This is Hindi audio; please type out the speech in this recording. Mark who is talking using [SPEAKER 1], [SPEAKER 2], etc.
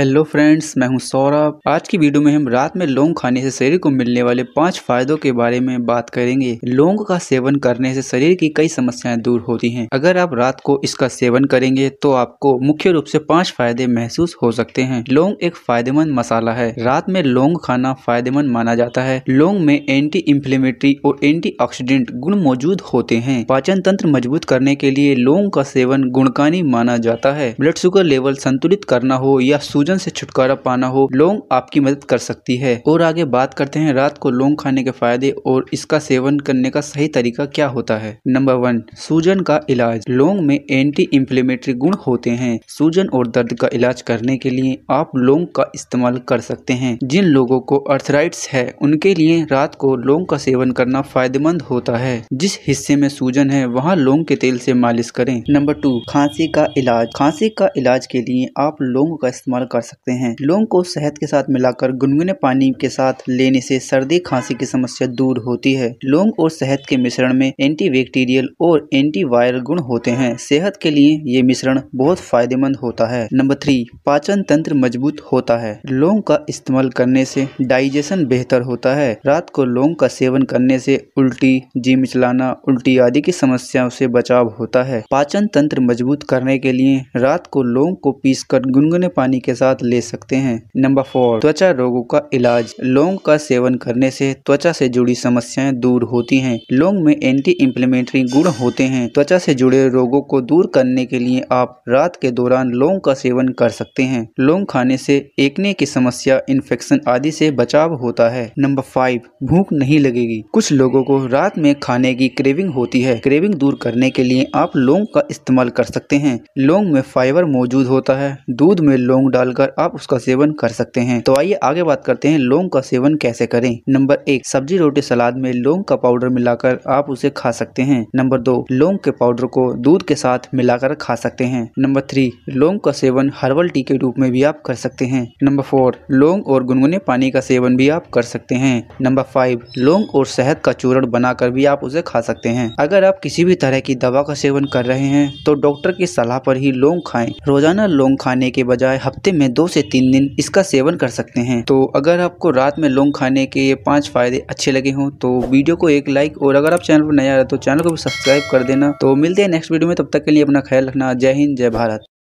[SPEAKER 1] हेलो फ्रेंड्स मैं हूं सौरभ आज की वीडियो में हम रात में लौंग खाने से शरीर को मिलने वाले पांच फायदों के बारे में बात करेंगे लौंग का सेवन करने से शरीर की कई समस्याएं दूर होती हैं अगर आप रात को इसका सेवन करेंगे तो आपको मुख्य रूप से पांच फायदे महसूस हो सकते हैं लौंग एक फायदेमंद मसाला है रात में लौंग खाना फायदेमंद माना जाता है लौंग में एंटी इंफ्लेमेटरी और एंटी गुण मौजूद होते हैं पाचन तंत्र मजबूत करने के लिए लौंग का सेवन गुणकानी माना जाता है ब्लड शुगर लेवल संतुलित करना हो या सूजन भोजन से छुटकारा पाना हो लौंग आपकी मदद कर सकती है और आगे बात करते हैं रात को लौंग खाने के फायदे और इसका सेवन करने का सही तरीका क्या होता है नंबर वन सूजन का इलाज लौंग में एंटी इंफ्लेमेटरी गुण होते हैं सूजन और दर्द का इलाज करने के लिए आप लौंग का इस्तेमाल कर सकते हैं जिन लोगों को अर्थराइट्स है उनके लिए रात को लौंग का सेवन करना फायदेमंद होता है जिस हिस्से में सूजन है वहाँ लौंग के तेल से मालिश करें नंबर टू खांसी का इलाज खांसी का इलाज के लिए आप लौंग का इस्तेमाल कर सकते हैं लौंग को शहद के साथ मिलाकर गुनगुने पानी के साथ लेने से सर्दी खांसी की समस्या दूर होती है लौंग और शहद के मिश्रण में एंटीबैक्टीरियल और एंटीवायरल गुण होते हैं सेहत के लिए ये मिश्रण बहुत फायदेमंद होता है नंबर थ्री पाचन तंत्र मजबूत होता है लौंग का इस्तेमाल करने से डाइजेशन बेहतर होता है रात को लौंग का सेवन करने से उल्टी जी मिचलाना उल्टी आदि की समस्याओं से बचाव होता है पाचन तंत्र मजबूत करने के लिए रात को लौंग को पीसकर गुनगुने पानी के साथ ले सकते हैं नंबर फोर त्वचा रोगों का इलाज लौंग का सेवन करने से त्वचा से जुड़ी समस्याएं दूर होती हैं लौंग में एंटी इंफ्लेमेटरी गुण होते हैं त्वचा से जुड़े रोगों को दूर करने के लिए आप रात के दौरान लौंग का सेवन कर सकते हैं लौंग खाने से एकने की समस्या इन्फेक्शन आदि से बचाव होता है नंबर फाइव भूख नहीं लगेगी कुछ लोगों को रात में खाने की क्रेविंग होती है क्रेविंग दूर करने के लिए आप लौंग का इस्तेमाल कर सकते हैं लौंग में फाइबर मौजूद होता है दूध में लौंग डाल डालकर आप उसका सेवन कर सकते हैं तो आइए आगे बात करते हैं लौंग का सेवन कैसे करें नंबर एक सब्जी रोटी सलाद में लौंग का पाउडर मिलाकर आप उसे खा सकते हैं नंबर दो लौंग के पाउडर को दूध के साथ मिलाकर खा सकते हैं नंबर थ्री लौंग का सेवन हर्बल टी के रूप में भी आप कर सकते हैं नंबर फोर लौंग और गुनगुने पानी का सेवन भी आप कर सकते हैं नंबर फाइव लौंग और शहद का चूरण बनाकर भी आप उसे खा सकते हैं अगर आप किसी भी तरह की दवा का सेवन कर रहे हैं तो डॉक्टर की सलाह पर ही लौंग खाएं रोजाना लौंग खाने के बजाय हफ्ते में दो से तीन दिन इसका सेवन कर सकते हैं तो अगर आपको रात में लौंग खाने के ये पांच फायदे अच्छे लगे हों तो वीडियो को एक लाइक और अगर आप चैनल पर नया है तो चैनल को भी सब्सक्राइब कर देना तो मिलते हैं नेक्स्ट वीडियो में तब तक के लिए अपना ख्याल रखना जय हिंद जय भारत